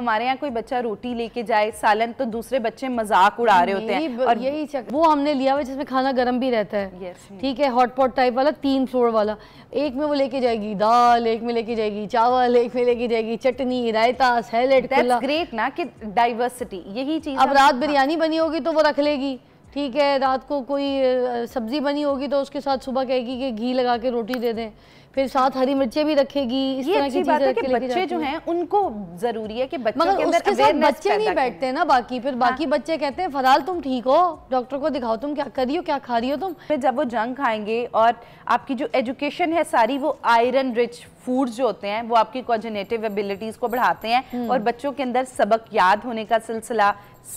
हमारे यहाँ कोई बच्चा रोटी लेके जाए सालन तो दूसरे बच्चे मजाक उड़ा रहे होते हैं और यही चक्कर वो हमने लिया हुआ जिसमें खाना गर्म भी रहता है ठीक है हॉटपॉट टाइप वाला तीन फ्लोर वाला एक में वो लेके जाएगी दाल एक में लेके जाएगी चावल एक में लेके जाएगी चटनी रायता सैलेड ग्रेट ना कि डाइवर्सिटी यही चीज अब रात हाँ। बिरयानी बनी होगी तो वो रख लेगी ठीक है रात को कोई सब्जी बनी होगी तो उसके साथ सुबह कहेगी कि घी लगा के रोटी दे दें फिर साथ हरी मिर्चे भी रखेगी इस तरह की बात है कि बच्चे जो हैं उनको जरूरी है कि बच्चों के अंदर उसके साथ बच्चे नहीं बैठते ना बाकी फिर हाँ। बाकी बच्चे कहते हैं फराल तुम ठीक हो डॉक्टर को दिखाओ तुम क्या कर रही हो क्या खा रही हो तुम फिर जब वो जंग खाएंगे और आपकी जो एजुकेशन है सारी वो आयरन रिच फूड्स जो होते हैं वो आपकी कॉजनेटिव एबिलिटीज़ को बढ़ाते हैं हम्म। और बच्चों के अंदर सबक याद होने का सिलसिला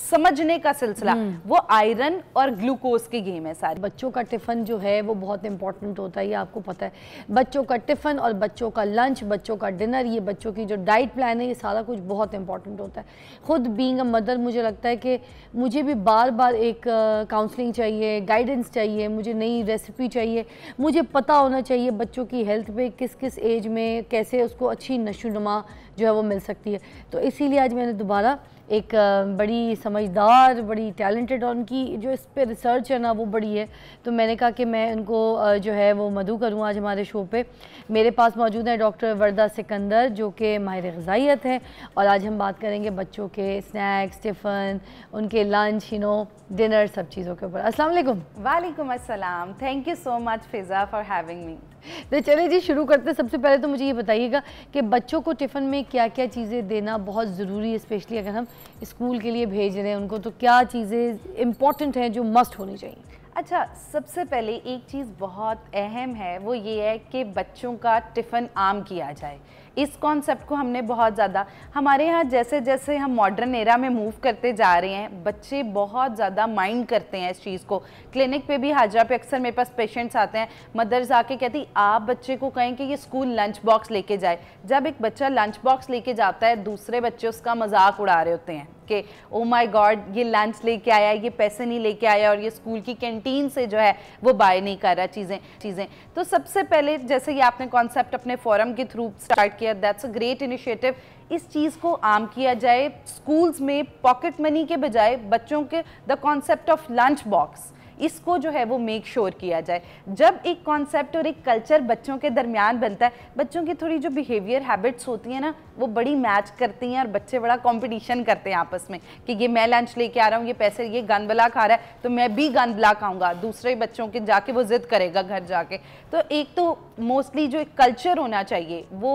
समझने का सिलसिला हम्म। वो आयरन और ग्लूकोज की गेम है सारी बच्चों का टिफ़न जो है वो बहुत इंपॉर्टेंट होता है ये आपको पता है बच्चों का टिफिन और बच्चों का लंच बच्चों का डिनर ये बच्चों की जो डाइट प्लान है ये सारा कुछ बहुत इंपॉर्टेंट होता है ख़ुद बींग अ मदर मुझे लगता है कि मुझे भी बार बार एक काउंसलिंग चाहिए गाइडेंस चाहिए मुझे नई रेसिपी चाहिए मुझे पता होना चाहिए बच्चों की हेल्थ पे किस किस एज में में कैसे उसको अच्छी नशोनुमा जो है वो मिल सकती है तो इसीलिए आज मैंने दोबारा एक बड़ी समझदार बड़ी टैलेंटेड और उनकी जो इस पर रिसर्च है ना वो बड़ी है तो मैंने कहा कि मैं उनको जो है वो मधु करूँ आज हमारे शो पे मेरे पास मौजूद हैं डॉक्टर वर्दा सिकंदर जो कि माहिर गजाइत हैं और आज हम बात करेंगे बच्चों के स्नैक्स टिफ़न उनके लंच यू नो डिनर सब चीज़ों के ऊपर असलम वालेकुम असलम thank you so much Fiza for having me तो चले जी शुरू करते सबसे पहले तो मुझे ये बताइएगा कि बच्चों को टिफ़िन में क्या क्या चीज़ें देना बहुत ज़रूरी है स्पेशली अगर हम स्कूल के लिए भेज रहे हैं उनको तो क्या चीज़ें इम्पॉर्टेंट हैं जो मस्ट होनी चाहिए अच्छा सबसे पहले एक चीज़ बहुत अहम है वो ये है कि बच्चों का टिफ़िन आम किया जाए इस कॉन्सेप्ट को हमने बहुत ज़्यादा हमारे यहाँ जैसे जैसे हम मॉडर्न एरा में मूव करते जा रहे हैं बच्चे बहुत ज़्यादा माइंड करते हैं इस चीज़ को क्लिनिक पे भी हाजरा पे अक्सर मेरे पास पेशेंट्स आते हैं मदर्स आके कहती आप बच्चे को कहें कि ये स्कूल लंच बॉक्स लेके जाए जब एक बच्चा लंच बॉक्स लेके जाता है दूसरे बच्चे उसका मजाक उड़ा रहे होते हैं के ओ माई गॉड ये लंच लेके आया ये पैसे नहीं लेके आया और ये स्कूल की कैंटीन से जो है वो बाय नहीं कर रहा चीज़ें चीज़ें तो सबसे पहले जैसे ये आपने कॉन्सेप्ट अपने फोरम के थ्रू स्टार्ट किया दैट्स अ ग्रेट इनिशिएटिव इस चीज़ को आम किया जाए स्कूल्स में पॉकेट मनी के बजाय बच्चों के the concept of lunch box इसको जो है वो मेक श्योर sure किया जाए जब एक कॉन्सेप्ट और एक कल्चर बच्चों के दरमियान बनता है बच्चों की थोड़ी जो बिहेवियर हैबिट्स होती हैं ना वो बड़ी मैच करती हैं और बच्चे बड़ा कॉम्पिटिशन करते हैं आपस में कि ये मैं लंच लेके आ रहा हूँ ये पैसे ये गंदबला खा रहा है तो मैं भी गंदबला खाऊंगा दूसरे बच्चों के जाके वो ज़िद करेगा घर जाके तो एक तो मोस्टली जो एक कल्चर होना चाहिए वो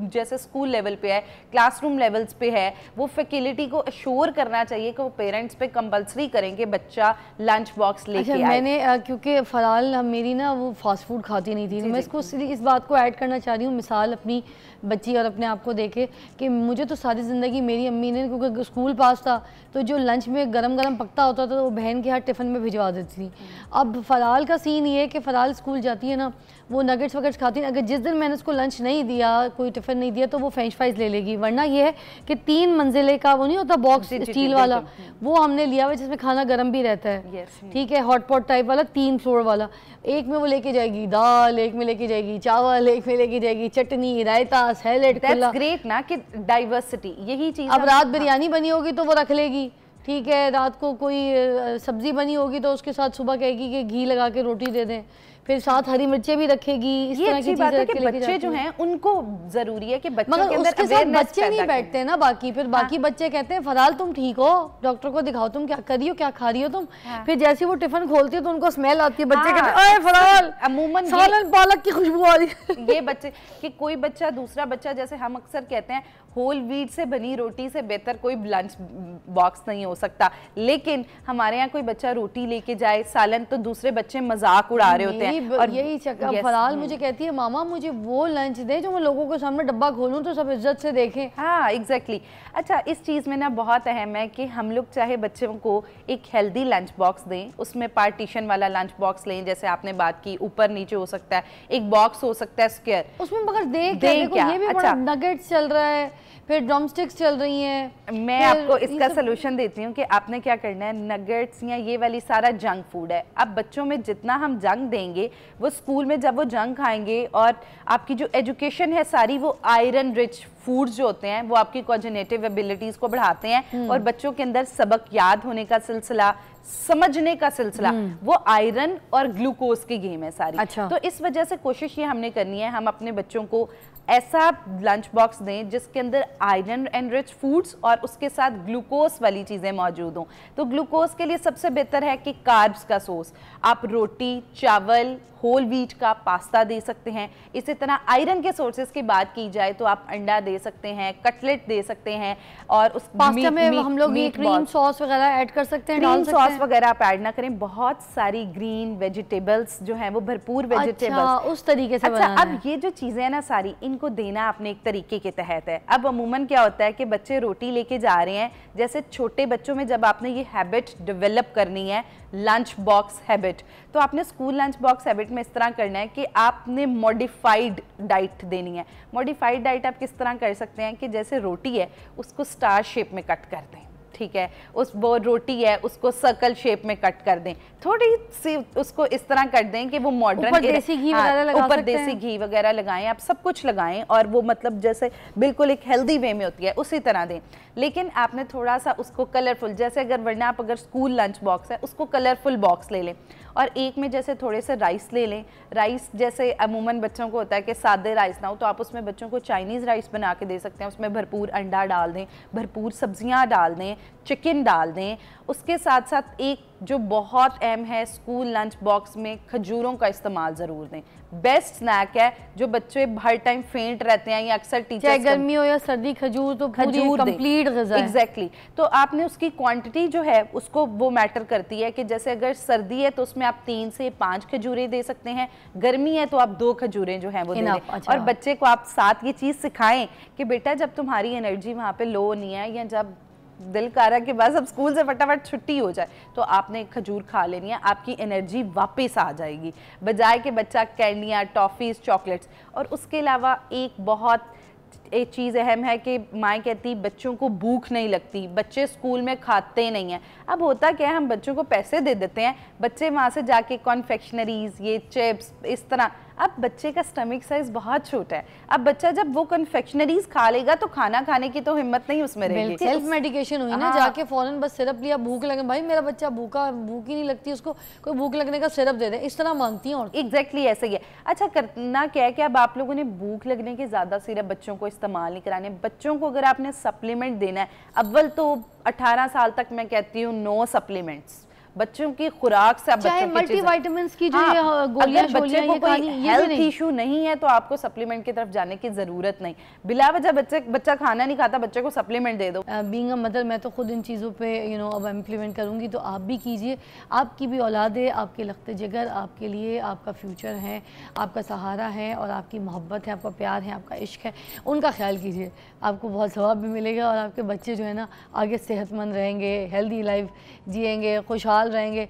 जैसे स्कूल लेवल पे है क्लासरूम लेवल्स पे है वो फैकिलिटी को अश्योर करना चाहिए कि वो पेरेंट्स पे कंपलसरी करें कि बच्चा लंच बॉक्स ले अच्छा, मैंने क्योंकि फ़िलहाल मेरी ना वो फास्ट फूड खाती नहीं थी तो मैं इसको इस बात को ऐड करना चाह रही हूँ मिसाल अपनी बच्ची और अपने आप को देखे कि मुझे तो सारी ज़िंदगी मेरी अम्मी ने क्योंकि स्कूल पास था तो जो लंच में गरम गरम पकता होता था तो वो बहन के हाथ टिफ़िन में भिजवा देती थी हम्म। अब फ़राल का सीन ये है कि फ़राल स्कूल जाती है ना वो नगेट्स वगैरह खाती है अगर जिस दिन मैंने उसको लंच नहीं दिया कोई टिफ़िन नहीं दिया तो वो फ्रेंच फ्राइज़ ले लेगी वरना यह है कि तीन मंजिले का वो नहीं होता बॉक्स स्टील वाला हम्म। वो हमने लिया हुआ जिसमें खाना गर्म भी रहता है हम्म। ठीक है हॉटपॉट टाइप वाला तीन फ्लोर वाला एक में वो लेके जाएगी दाल एक में लेके जाएगी चावल एक में लेके जाएगी चटनी रायता है लेट खुला ग्रेट ना कि डाइवर्सिटी यही चीज अब रात हाँ। बिरयानी बनी होगी तो वो रख लेगी ठीक है रात को कोई सब्जी बनी होगी तो उसके साथ सुबह कहेगी कि घी लगा के रोटी दे दें फिर साथ हरी मिर्चे भी रखेगी इस ये की बात है कि बच्चे जो हैं उनको जरूरी है कि बच्चों मगर के अंदर उसके साथ बच्चे नहीं बैठते ना बाकी फिर बाकी हाँ। बच्चे कहते हैं फराल तुम ठीक हो डॉक्टर को दिखाओ तुम क्या कर रही हो क्या खा रही हो तुम हाँ। फिर जैसे वो टिफिन खोलती है तो उनको स्मेल आती है बच्चे हाँ। कहते हैं फराल तो अमूमन पालक की खुशबू आ रही है ये बच्चे की कोई बच्चा दूसरा बच्चा जैसे हम अक्सर कहते हैं होल वीट से बनी रोटी से बेहतर कोई लंच बॉक्स नहीं हो सकता लेकिन हमारे यहाँ कोई बच्चा रोटी लेके जाए सालन तो दूसरे बच्चे मजाक उड़ा रहे होते हैं और यही चक्कर फलाल मुझे कहती है मामा मुझे वो लंच दे जो मैं लोगों के सामने डब्बा खोलूँ तो सब इज्जत से देखें हाँ एग्जैक्टली exactly. अच्छा इस चीज़ में ना बहुत अहम है कि हम लोग चाहे बच्चों को एक हेल्दी लंच बॉक्स दें उसमें पार्टीशन वाला लंच बॉक्स लें जैसे आपने बात की ऊपर नीचे हो सकता है एक बॉक्स हो सकता है स्क्वेयर उसमें मगर देख, देख क्या? ये भी अच्छा नगेट्स चल रहा है फिर ड्रमस्टिक्स चल रही हैं मैं आपको इसका सलूशन देती हूँ कि आपने क्या करना है नगेट्स या ये वाली सारा जंक फूड है अब बच्चों में जितना हम जंक देंगे वो स्कूल में जब वो जंक खाएंगे और आपकी जो एजुकेशन है सारी वो आयरन रिच फूड्स जो होते हैं वो आपकी कॉजनेटिव एबिलिटीज़ को बढ़ाते हैं हम्म। और बच्चों के अंदर सबक याद होने का सिलसिला समझने का सिलसिला हम्म। वो आयरन और ग्लूकोज की गेम है सारी अच्छा। तो इस वजह से कोशिश ये हमने करनी है हम अपने बच्चों को ऐसा लंच बॉक्स दें जिसके अंदर आयरन एंड रिच फूड्स और उसके साथ ग्लूकोज वाली चीज़ें मौजूद हों तो ग्लूकोज के लिए सबसे बेहतर है कि कार्ब्स का सोर्स आप रोटी चावल होल व्हीट का पास्ता दे सकते हैं इसी तरह आयरन के सोर्सेज की बात की जाए तो आप अंडा दे सकते हैं कटलेट दे सकते हैं और उस पास्ता में हम लोग ये क्रीम सॉस वगैरह ऐड कर सकते हैं क्रीम सॉस वगैरह आप ऐड ना करें बहुत सारी ग्रीन वेजिटेबल्स जो है वो भरपूर वेजिटेबल्स अच्छा, उस तरीके से अच्छा अब ये जो चीज़ें हैं ना सारी इनको देना आपने एक तरीके के तहत है अब अमूमन क्या होता है कि बच्चे रोटी लेके जा रहे हैं जैसे छोटे बच्चों में जब आपने ये हैबिट डेवलप करनी है लंच बॉक्स हैबिट तो आपने school lunch box habit diet में इस तरह करना है कि आपने मॉडिफाइड डाइट देनी है मॉडिफाइड डाइट आप किस तरह कर सकते हैं कि जैसे रोटी है उसको स्टार शेप में कट कर दें ठीक है उस वो रोटी है उसको सर्कल शेप में कट कर दें थोड़ी सी उसको इस तरह कर दें कि वो मॉडर्न ऊपर देसी घी हाँ, वगैरह ऊपर देसी घी वगैरह लगाएं आप सब कुछ लगाएं और वो मतलब जैसे बिल्कुल एक हेल्दी वे में होती है उसी तरह दें लेकिन आपने थोड़ा सा उसको कलरफुल जैसे अगर वरना आप अगर स्कूल लंच बॉक्स है उसको कलरफुल बॉक्स ले लें और एक में जैसे थोड़े से राइस ले लें राइस जैसे अमूमन बच्चों को होता है कि सादे राइस ना हो तो आप उसमें बच्चों को चाइनीज़ राइस बना के दे सकते हैं उसमें भरपूर अंडा डाल दें भरपूर सब्जियाँ डाल दें चिकन डाल दें उसके साथ साथ एक जो बहुत अहम है स्कूल लंच बॉक्स में खजूरों का इस्तेमाल ज़रूर दें बेस्ट स्नैक है जो बच्चे हर टाइम फेंट रहते हैं या अक्सर टीचर गर्मी हो या सर्दी खजूर तो खजूर कंप्लीट एग्जैक्टली exactly. तो आपने उसकी क्वांटिटी जो है उसको वो मैटर करती है कि जैसे अगर सर्दी है तो उसमें आप तीन से पाँच खजूरें दे सकते हैं गर्मी है तो आप दो खजूरें जो हैं वो दें अच्छा। और बच्चे को आप साथ ये चीज़ सिखाएं कि बेटा जब तुम्हारी एनर्जी वहाँ पर लो नहीं है या जब दिल कर रहा है कि बस अब स्कूल से फटाफट छुट्टी हो जाए तो आपने खजूर खा लेनी है आपकी एनर्जी वापस आ जाएगी बजाय कि बच्चा कैंडियाँ टॉफ़ीज़ चॉकलेट्स और उसके अलावा एक बहुत एक चीज़ अहम है कि माएँ कहती बच्चों को भूख नहीं लगती बच्चे स्कूल में खाते नहीं हैं अब होता क्या है हम बच्चों को पैसे दे देते हैं बच्चे वहाँ से जाके कॉन्फेक्शनरीज़ ये चिप्स इस तरह अब बच्चे का स्टमक साइज बहुत छोटा है अब बच्चा जब वो कन्फेक्शनरीज खा लेगा तो खाना खाने की तो हिम्मत नहीं उसमें सेल्फ मेडिकेशन हुई ना हाँ। जाके फौरन बस सिरप लिया भूख लगे भाई मेरा बच्चा भूखा भूख ही नहीं लगती उसको कोई भूख लगने का सिरप दे दे इस तरह मांगती हैं और एग्जैक्टली ऐसा ही है अच्छा करना क्या है कि अब आप लोगों ने भूख लगने के ज़्यादा सिरप बच्चों को इस्तेमाल नहीं कराने बच्चों को अगर आपने सप्लीमेंट देना है अव्वल तो अठारह साल तक मैं कहती हूँ नो सप्लीमेंट्स बच्चों की खुराक से चाहे मल्टीविटामिन की जो हाँ, गोलियां बच्चे को कोई हेल्थ इशू तो नहीं है तो आपको सप्लीमेंट की तरफ जाने की जरूरत नहीं बिला वजह बच्चे बच्चा खाना नहीं खाता बच्चे को सप्लीमेंट दे दो बींग मदर मैं तो खुद इन चीज़ों पे यू नो अब इम्प्लीमेंट करूँगी तो आप भी कीजिए आपकी भी औलाद है आपके लगते जगह आपके लिए आपका फ्यूचर है आपका सहारा है और आपकी मोहब्बत है आपका प्यार है आपका इश्क है उनका ख्याल कीजिए आपको बहुत स्वाब भी मिलेगा और आपके बच्चे जो है ना आगे सेहतमंद रहेंगे हेल्दी लाइफ जियेंगे खुशहाल साल रहेंगे